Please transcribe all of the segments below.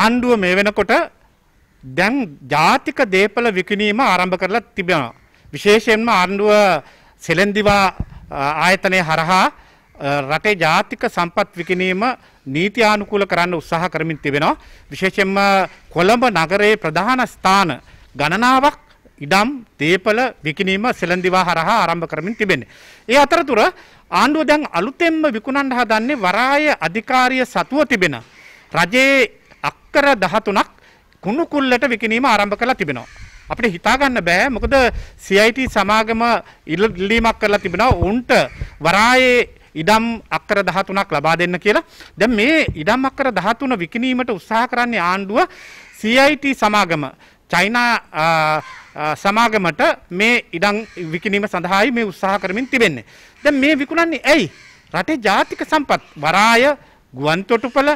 ආණ්ඩුව මේ වෙනකොට දැන් ජාතික දේපල විකිනීම ආරම්භ කරලා තිබෙනවා. විශේෂයෙන්ම ආණ්ඩුව සෙලෙන්දිවා ආයතනය හරහා රටේ ජාතික සම්පත් විකිනීම නීති ආනුකූල කරන්න උත්සාහ කරමින් තිබෙනවා. විශේෂයෙන්ම කොළඹ නගරයේ ප්‍රධාන ස්ථාන ගණනාවක් ඉඩම් දේපල විකිනීම සෙලන්දිවා හරහා ආරම්භ කරමින් තිබෙන්නේ. ඒ අතරතුර ආණ්ඩුව දැන් අලුතෙන්ම විකුණන්න හදන්නේ වරාය අධිකාරිය සතුව තිබෙන රජයේ එක්කර 13ක් කුණු කුල්ලට විකිණීම ආරම්භ කරලා තිබෙනවා. අපිට හිතා ගන්න බෑ මොකද CIT සමාගම ඉල්ලීමක් කරලා තිබෙනවා උන්ට වරායේ ඉඩම් අක්කර 13ක් ලබා දෙන්න කියලා. දැන් මේ ඉඩම් අක්කර 13 විකිණීමට උත්සාහ කරන්නේ ආණ්ඩුව CIT සමාගම චයිනා සමාගමට මේ ඉඩම් විකිණීම සඳහායි මේ උත්සාහ කරමින් තිබෙන්නේ. දැන් මේ විකුණන්නේ ඇයි? රටේ ජාතික සම්පත් වරාය ගුවන් තොටුපළ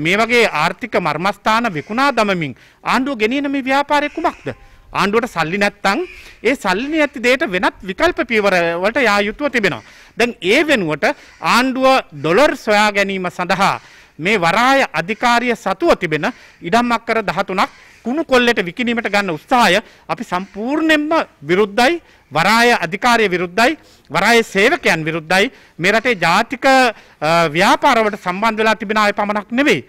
මේ වගේ ආර්ථික මර්මස්ථාන විකුණා දමමින් ආණ්ඩුව ගෙනියන මේ ව්‍යාපාරය කුමක්ද? ආණ්ඩුවට සල්ලි නැත්තම් ඒ සල්ලි නැති දෙයට වෙනත් විකල්ප පියවර වලට යා යුතුව තිබෙනවා. දැන් ඒ වෙනුවට ආණ්ඩුව ඩොලර් සොයා ගැනීම සඳහා මේ වරාය අධිකාරිය සතුව තිබෙන ඉඩම් අක්කර 13ක් කුණු කොල්ලට විකිණීමට ගන්න උත්සාහය අපි සම්පූර්ණයෙන්ම විරුද්ධයි වරාය අධිකාරිය විරුද්ධයි වරායේ සේවකයන් විරුද්ධයි මේ රටේ ජාතික ව්‍යාපාරවලට සම්බන්ධ වෙලා තිබෙන අය පමණක් නෙවෙයි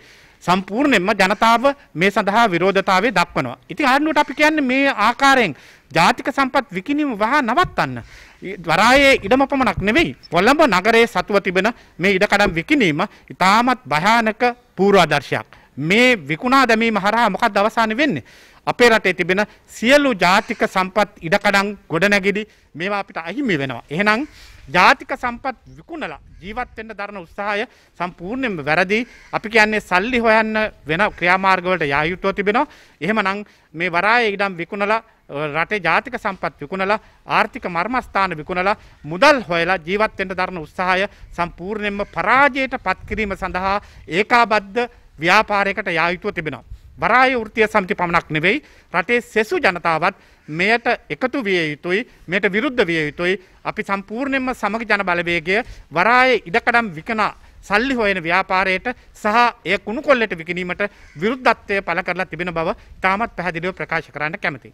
සම්පූර්ණයෙන්ම ජනතාව මේ සඳහා විරෝධතාවය දක්වනවා. ඉතින් ආණ්ඩුවට අපි කියන්නේ මේ ආකාරයෙන් ජාතික සම්පත් විකිණීම වහා නවත්තන්න. වරායේ ඉඩම පමණක් නෙවෙයි. කොළඹ නගරයේ සතුව තිබෙන මේ ඉඩකඩම් විකිණීම ඉතාමත් භයානක පූර්වාදර්ශයක්. මේ විකුණා දැමීම හරහා මොකක්ද අවසානේ වෙන්නේ? අපේ රටේ තිබෙන සියලු ජාතික සම්පත් ඉඩකඩම් ගොඩනැගිලි මේවා අපිට අහිමි වෙනවා. එහෙනම් ජාතික සම්පත් විකුණලා ජීවත් වෙන්න දරන උත්සාහය සම්පූර්ණයෙන්ම වැරදි. අපි කියන්නේ සල්ලි හොයන්න වෙන ක්‍රියාමාර්ගවලට යා යුතුව තිබෙනවා. එහෙමනම් මේ වරායේ ඉඩම් විකුණලා රටේ ජාතික සම්පත් විකුණලා ආර්ථික මර්මස්ථාන විකුණලා මුදල් හොයලා ජීවත් වෙන්න දරන උත්සාහය සම්පූර්ණයෙන්ම පරාජයට පත් කිරීම සඳහා ඒකාබද්ධ ව්‍යාපාරයකට යා යුතුව තිබෙනවා. වරාය වෘත්තීය සමිති පමණක් නෙවෙයි රටේ සෙසු ජනතාවත් මෙයට එකතු විය යුතුයි මෙයට විරුද්ධ විය යුතුයි අපි සම්පූර්ණයෙන්ම සමග ජන බලවේගය වරායේ ඉඩකඩම් විකනා සල්ලි හොයන ව්‍යාපාරයට සහ එය කුණු කොල්ලට විකිනීමට විරුද්ධත්වය පළ කරලා තිබෙන බව තාමත් පැහැදිලිව ප්‍රකාශ කරන්න කැමතියි.